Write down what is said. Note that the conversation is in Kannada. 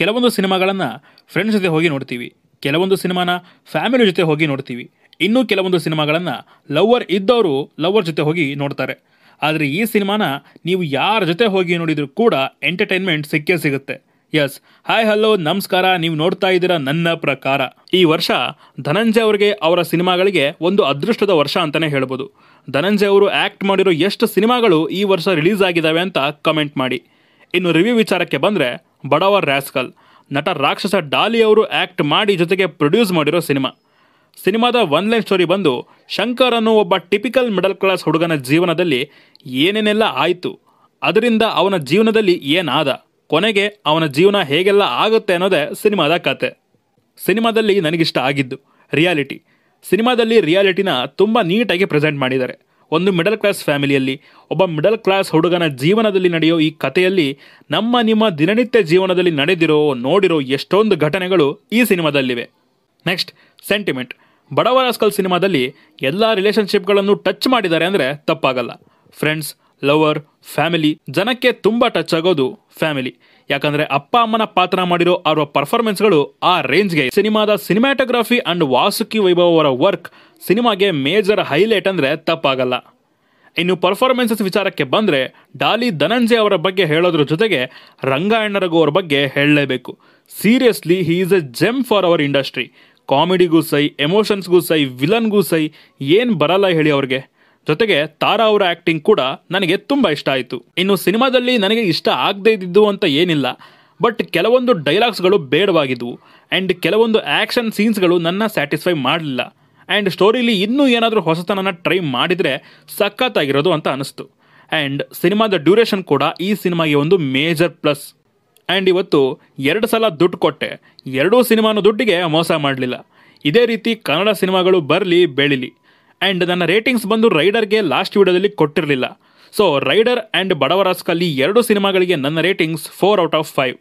ಕೆಲವೊಂದು ಸಿನಿಮಾಗಳನ್ನು ಫ್ರೆಂಡ್ಸ್ ಜೊತೆ ಹೋಗಿ ನೋಡ್ತೀವಿ ಕೆಲವೊಂದು ಸಿನಿಮಾನ ಫ್ಯಾಮಿಲಿ ಜೊತೆ ಹೋಗಿ ನೋಡ್ತೀವಿ ಇನ್ನೂ ಕೆಲವೊಂದು ಸಿನಿಮಾಗಳನ್ನು ಲವ್ವರ್ ಇದ್ದವರು ಲವ್ವರ್ ಜೊತೆ ಹೋಗಿ ನೋಡ್ತಾರೆ ಆದರೆ ಈ ಸಿನಿಮಾನ ನೀವು ಯಾರ ಜೊತೆ ಹೋಗಿ ನೋಡಿದರೂ ಕೂಡ ಎಂಟರ್ಟೈನ್ಮೆಂಟ್ ಸಿಕ್ಕೇ ಸಿಗುತ್ತೆ ಎಸ್ ಹಾಯ್ ಹಲೋ ನಮಸ್ಕಾರ ನೀವು ನೋಡ್ತಾ ಇದ್ದೀರಾ ನನ್ನ ಪ್ರಕಾರ ಈ ವರ್ಷ ಧನಂಜಯ ಅವರಿಗೆ ಅವರ ಸಿನಿಮಾಗಳಿಗೆ ಒಂದು ಅದೃಷ್ಟದ ವರ್ಷ ಅಂತಲೇ ಹೇಳ್ಬೋದು ಧನಂಜಯ ಅವರು ಆ್ಯಕ್ಟ್ ಮಾಡಿರೋ ಎಷ್ಟು ಸಿನಿಮಾಗಳು ಈ ವರ್ಷ ರಿಲೀಸ್ ಆಗಿದ್ದಾವೆ ಅಂತ ಕಮೆಂಟ್ ಮಾಡಿ ಇನ್ನು ರಿವ್ಯೂ ವಿಚಾರಕ್ಕೆ ಬಂದರೆ ಬಡವ ರ್ಯಾಸ್ಕಲ್ ನಟ ರಾಕ್ಷಸ ಡಾಲಿ ಅವರು ಆ್ಯಕ್ಟ್ ಮಾಡಿ ಜೊತೆಗೆ ಪ್ರೊಡ್ಯೂಸ್ ಮಾಡಿರೋ ಸಿನಿಮಾ ಸಿನಿಮಾದ ಒನ್ ಲೈನ್ ಸ್ಟೋರಿ ಬಂದು ಶಂಕರ್ ಒಬ್ಬ ಟಿಪಿಕಲ್ ಮಿಡಲ್ ಕ್ಲಾಸ್ ಹುಡುಗನ ಜೀವನದಲ್ಲಿ ಏನೇನೆಲ್ಲ ಆಯಿತು ಅದರಿಂದ ಅವನ ಜೀವನದಲ್ಲಿ ಏನಾದ ಕೊನೆಗೆ ಅವನ ಜೀವನ ಹೇಗೆಲ್ಲ ಆಗುತ್ತೆ ಅನ್ನೋದೇ ಸಿನಿಮಾದ ಕತೆ ಸಿನಿಮಾದಲ್ಲಿ ನನಗಿಷ್ಟ ಆಗಿದ್ದು ರಿಯಾಲಿಟಿ ಸಿನಿಮಾದಲ್ಲಿ ರಿಯಾಲಿಟಿನ ತುಂಬ ನೀಟಾಗಿ ಪ್ರೆಸೆಂಟ್ ಮಾಡಿದ್ದಾರೆ ಒಂದು ಮಿಡಲ್ ಕ್ಲಾಸ್ ಫ್ಯಾಮಿಲಿಯಲ್ಲಿ ಒಬ್ಬ ಮಿಡಲ್ ಕ್ಲಾಸ್ ಹುಡುಗನ ಜೀವನದಲ್ಲಿ ನಡೆಯೋ ಈ ಕಥೆಯಲ್ಲಿ ನಮ್ಮ ನಿಮ್ಮ ದಿನನಿತ್ಯ ಜೀವನದಲ್ಲಿ ನಡೆದಿರೋ ನೋಡಿರೋ ಎಷ್ಟೊಂದು ಘಟನೆಗಳು ಈ ಸಿನಿಮಾದಲ್ಲಿವೆ ನೆಕ್ಸ್ಟ್ ಸೆಂಟಿಮೆಂಟ್ ಬಡವರಾಸ್ಕಲ್ ಸಿನಿಮಾದಲ್ಲಿ ಎಲ್ಲ ರಿಲೇಷನ್ಶಿಪ್ಗಳನ್ನು ಟಚ್ ಮಾಡಿದ್ದಾರೆ ಅಂದರೆ ತಪ್ಪಾಗಲ್ಲ ಫ್ರೆಂಡ್ಸ್ ಲವರ್ ಫ್ಯಾಮಿಲಿ ಜನಕ್ಕೆ ತುಂಬ ಟಚ್ ಆಗೋದು ಫ್ಯಾಮಿಲಿ ಯಾಕಂದರೆ ಅಪ್ಪ ಅಮ್ಮನ ಪಾತ್ರ ಮಾಡಿರೋ ಅವರ ಪರ್ಫಾರ್ಮೆನ್ಸ್ಗಳು ಆ ರೇಂಜ್ಗೆ ಸಿನಿಮಾದ ಸಿನಿಮ್ಯಾಟೋಗ್ರಫಿ ಅಂಡ್ ವಾಸುಕಿ ವೈಭವ ಅವರ ವರ್ಕ್ ಸಿನಿಮಾಗೆ ಮೇಜರ್ ಹೈಲೈಟ್ ಅಂದರೆ ತಪ್ಪಾಗಲ್ಲ ಇನ್ನು ಪರ್ಫಾರ್ಮೆನ್ಸಸ್ ವಿಚಾರಕ್ಕೆ ಬಂದರೆ ಡಾಲಿ ಧನಂಜಯ್ ಅವರ ಬಗ್ಗೆ ಹೇಳೋದ್ರ ಜೊತೆಗೆ ರಂಗಾಯಣ್ಣರಗು ಅವರ ಬಗ್ಗೆ ಹೇಳಲೇಬೇಕು seriously he is a gem for our industry ಕಾಮಿಡಿಗೂ ಸೈ ಎಮೋಷನ್ಸ್ಗೂ ಸೈ ವಿಲನ್ಗೂ ಸೈ ಏನು ಬರಲ್ಲ ಹೇಳಿ ಅವ್ರಿಗೆ ಜೊತೆಗೆ ತಾರಾ ಅವರ ಆ್ಯಕ್ಟಿಂಗ್ ಕೂಡ ನನಗೆ ತುಂಬ ಇಷ್ಟ ಆಯಿತು ಇನ್ನು ಸಿನಿಮಾದಲ್ಲಿ ನನಗೆ ಇಷ್ಟ ಆಗದೇ ಇದ್ದಿದ್ದು ಅಂತ ಏನಿಲ್ಲ ಬಟ್ ಕೆಲವೊಂದು ಡೈಲಾಗ್ಸ್ಗಳು ಬೇಡವಾಗಿದ್ದವು ಆ್ಯಂಡ್ ಕೆಲವೊಂದು ಆ್ಯಕ್ಷನ್ ಸೀನ್ಸ್ಗಳು ನನ್ನ ಸ್ಯಾಟಿಸ್ಫೈ ಮಾಡಲಿಲ್ಲ ಆ್ಯಂಡ್ ಸ್ಟೋರಿಲಿ ಇನ್ನೂ ಏನಾದರೂ ಹೊಸತನನ ಟ್ರೈ ಮಾಡಿದರೆ ಸಖತ್ತಾಗಿರೋದು ಅಂತ ಅನಿಸ್ತು ಆ್ಯಂಡ್ ಸಿನಿಮಾದ ಡ್ಯೂರೇಷನ್ ಕೂಡ ಈ ಸಿನಿಮಾಗೆ ಒಂದು ಮೇಜರ್ ಪ್ಲಸ್ ಆ್ಯಂಡ್ ಇವತ್ತು ಎರಡು ಸಲ ದುಡ್ಡು ಕೊಟ್ಟೆ ಎರಡೂ ಸಿನಿಮಾನು ದುಡ್ಡಿಗೆ ಮೋಸ ಮಾಡಲಿಲ್ಲ ಇದೇ ರೀತಿ ಕನ್ನಡ ಸಿನಿಮಾಗಳು ಬರಲಿ ಬೆಳಿಲಿ ಆ್ಯಂಡ್ ನನ್ನ ರೇಟಿಂಗ್ಸ್ ಬಂದು ರೈಡರ್ಗೆ ಲಾಸ್ಟ್ ವಿಡಿಯೋದಲ್ಲಿ ಕೊಟ್ಟಿರಲಿಲ್ಲ ಸೊ ರೈಡರ್ ಆ್ಯಂಡ್ ಬಡವರಾಸ್ಕಲ್ಲಿ ಎರಡು ಸಿನಿಮಾಗಳಿಗೆ ನನ್ನ ratings four out of five